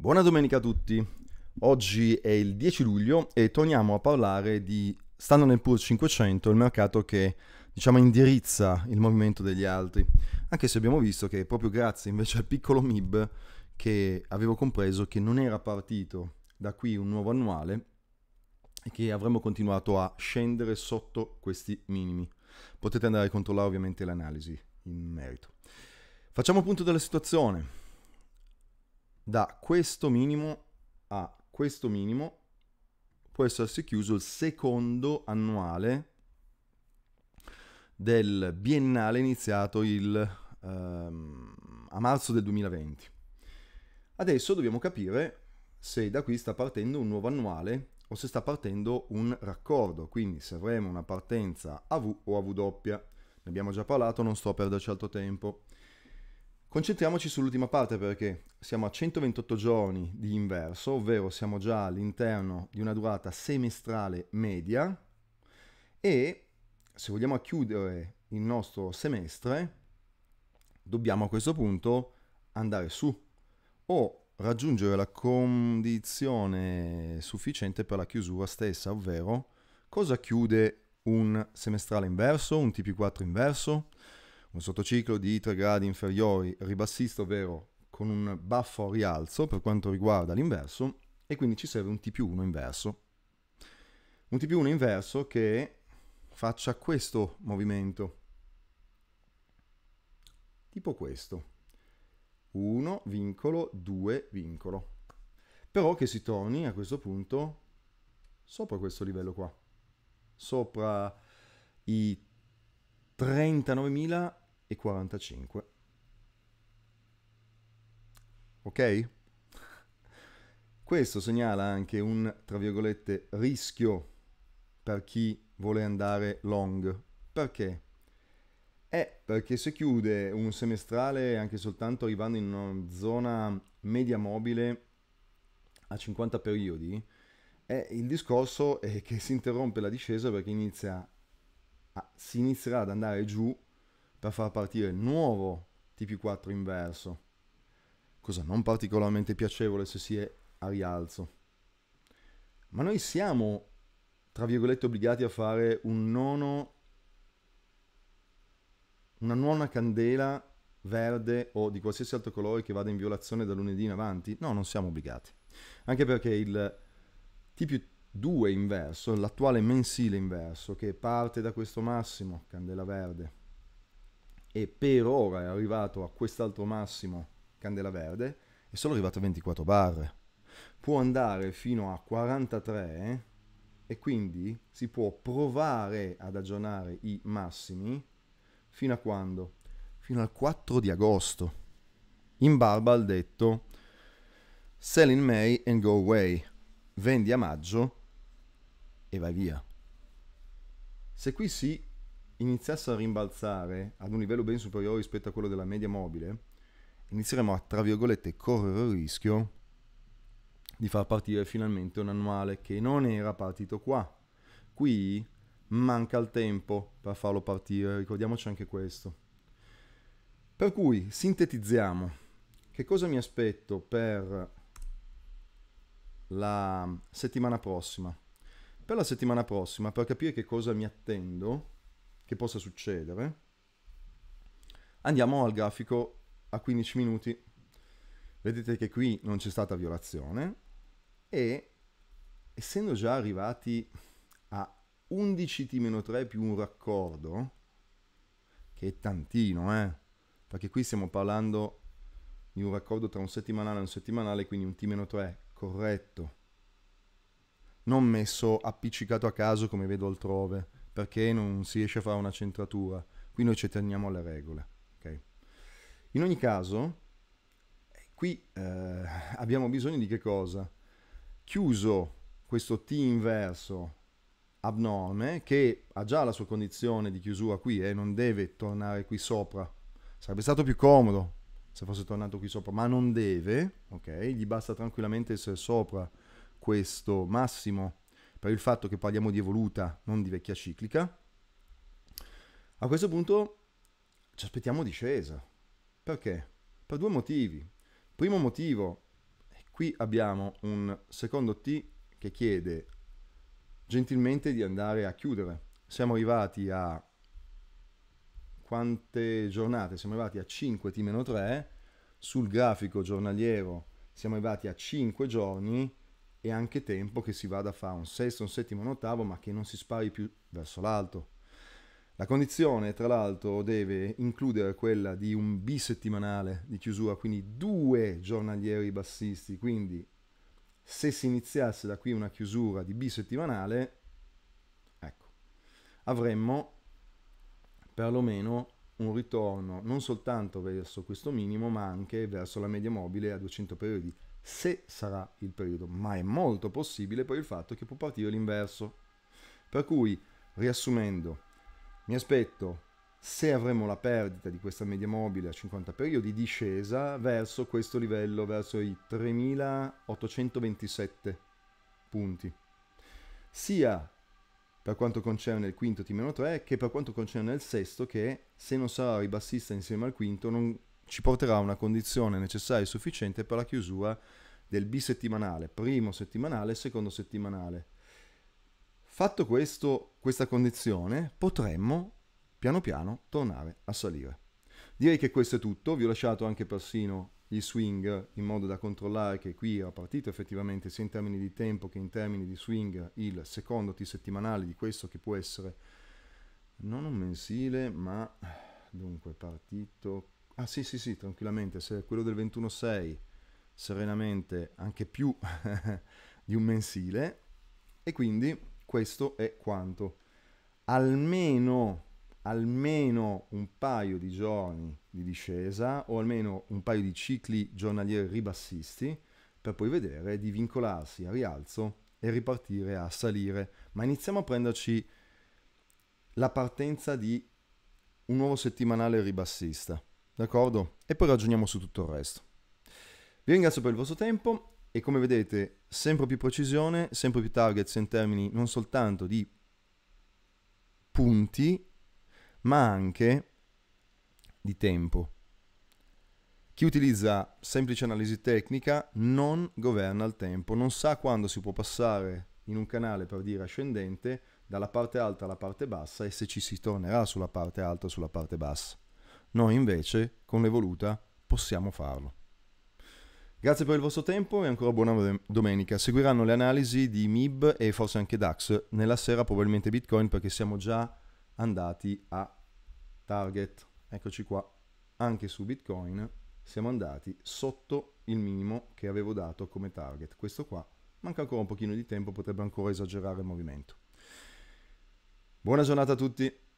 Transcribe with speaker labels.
Speaker 1: Buona domenica a tutti. Oggi è il 10 luglio e torniamo a parlare di Stando nel Pur 500, il mercato che diciamo indirizza il movimento degli altri. Anche se abbiamo visto che proprio grazie invece al piccolo MIB che avevo compreso che non era partito da qui un nuovo annuale e che avremmo continuato a scendere sotto questi minimi. Potete andare a controllare ovviamente l'analisi in merito. Facciamo punto della situazione da questo minimo a questo minimo può essersi chiuso il secondo annuale del biennale iniziato il, um, a marzo del 2020. Adesso dobbiamo capire se da qui sta partendo un nuovo annuale o se sta partendo un raccordo, quindi se avremo una partenza a V o a W. Ne abbiamo già parlato, non sto a perderci altro tempo. Concentriamoci sull'ultima parte perché siamo a 128 giorni di inverso, ovvero siamo già all'interno di una durata semestrale media e se vogliamo chiudere il nostro semestre dobbiamo a questo punto andare su o raggiungere la condizione sufficiente per la chiusura stessa, ovvero cosa chiude un semestrale inverso, un TP4 inverso, un sottociclo di 3 gradi inferiori ribassista, ovvero con un buffo a rialzo per quanto riguarda l'inverso, e quindi ci serve un T più 1 inverso. Un T più 1 inverso che faccia questo movimento, tipo questo, 1 vincolo 2 vincolo, però che si torni a questo punto sopra questo livello qua, sopra i 39.000 e 45. Ok? Questo segnala anche un, tra virgolette, rischio per chi vuole andare long. Perché? Eh, perché se chiude un semestrale anche soltanto arrivando in una zona media mobile a 50 periodi, eh, il discorso è che si interrompe la discesa perché inizia a, si inizierà ad andare giù per far partire il nuovo TP4 inverso, cosa non particolarmente piacevole se si è a rialzo. Ma noi siamo, tra virgolette, obbligati a fare un nono, una nona candela verde o di qualsiasi altro colore che vada in violazione da lunedì in avanti? No, non siamo obbligati. Anche perché il tp 2 inverso, l'attuale mensile inverso, che parte da questo massimo, candela verde, e per ora è arrivato a quest'altro massimo candela verde è solo arrivato a 24 barre può andare fino a 43 e quindi si può provare ad aggiornare i massimi fino a quando? Fino al 4 di agosto. In barba al detto sell in May and go away, vendi a maggio e vai via. Se qui si iniziasse a rimbalzare ad un livello ben superiore rispetto a quello della media mobile, inizieremo a, tra virgolette, correre il rischio di far partire finalmente un annuale che non era partito qua. Qui manca il tempo per farlo partire, ricordiamoci anche questo. Per cui sintetizziamo, che cosa mi aspetto per la settimana prossima? Per la settimana prossima, per capire che cosa mi attendo, che possa succedere. Andiamo al grafico a 15 minuti. Vedete che qui non c'è stata violazione e essendo già arrivati a 11T-3 più un raccordo, che è tantino, eh? perché qui stiamo parlando di un raccordo tra un settimanale e un settimanale, quindi un T-3 corretto, non messo appiccicato a caso come vedo altrove perché non si riesce a fare una centratura. Qui noi ci teniamo alle regole. Okay? In ogni caso, qui eh, abbiamo bisogno di che cosa? Chiuso questo T inverso abnorme che ha già la sua condizione di chiusura qui e eh, non deve tornare qui sopra. Sarebbe stato più comodo se fosse tornato qui sopra, ma non deve, ok? Gli basta tranquillamente essere sopra questo massimo per il fatto che parliamo di evoluta, non di vecchia ciclica, a questo punto ci aspettiamo discesa. Perché? Per due motivi. Primo motivo, qui abbiamo un secondo T che chiede gentilmente di andare a chiudere. Siamo arrivati a quante giornate? Siamo arrivati a 5 T-3, sul grafico giornaliero siamo arrivati a 5 giorni, è anche tempo che si vada a fare un sesto, un settimo, un ottavo, ma che non si spari più verso l'alto. La condizione, tra l'altro, deve includere quella di un bisettimanale di chiusura, quindi due giornalieri bassisti, quindi se si iniziasse da qui una chiusura di bisettimanale, ecco, avremmo perlomeno un ritorno non soltanto verso questo minimo, ma anche verso la media mobile a 200 periodi se sarà il periodo, ma è molto possibile poi il fatto che può partire l'inverso. Per cui, riassumendo, mi aspetto se avremo la perdita di questa media mobile a 50 periodi discesa verso questo livello, verso i 3827 punti, sia per quanto concerne il quinto T-3 che per quanto concerne il sesto che se non sarà ribassista insieme al quinto non ci porterà a una condizione necessaria e sufficiente per la chiusura del bisettimanale, primo settimanale e secondo settimanale. Fatto questo, questa condizione, potremmo piano piano tornare a salire. Direi che questo è tutto, vi ho lasciato anche persino gli swing in modo da controllare che qui era partito effettivamente sia in termini di tempo che in termini di swing il secondo T settimanale di questo che può essere non un mensile ma dunque partito Ah sì sì sì, tranquillamente, se quello del 21.6 serenamente anche più di un mensile e quindi questo è quanto. Almeno, almeno un paio di giorni di discesa o almeno un paio di cicli giornalieri ribassisti per poi vedere di vincolarsi a rialzo e ripartire a salire. Ma iniziamo a prenderci la partenza di un nuovo settimanale ribassista d'accordo? E poi ragioniamo su tutto il resto. Vi ringrazio per il vostro tempo e come vedete sempre più precisione, sempre più targets in termini non soltanto di punti, ma anche di tempo. Chi utilizza semplice analisi tecnica non governa il tempo, non sa quando si può passare in un canale per dire ascendente dalla parte alta alla parte bassa e se ci si tornerà sulla parte alta o sulla parte bassa. Noi invece, con l'evoluta, possiamo farlo. Grazie per il vostro tempo e ancora buona domenica. Seguiranno le analisi di MIB e forse anche DAX nella sera, probabilmente Bitcoin, perché siamo già andati a target. Eccoci qua, anche su Bitcoin siamo andati sotto il minimo che avevo dato come target. Questo qua manca ancora un pochino di tempo, potrebbe ancora esagerare il movimento. Buona giornata a tutti.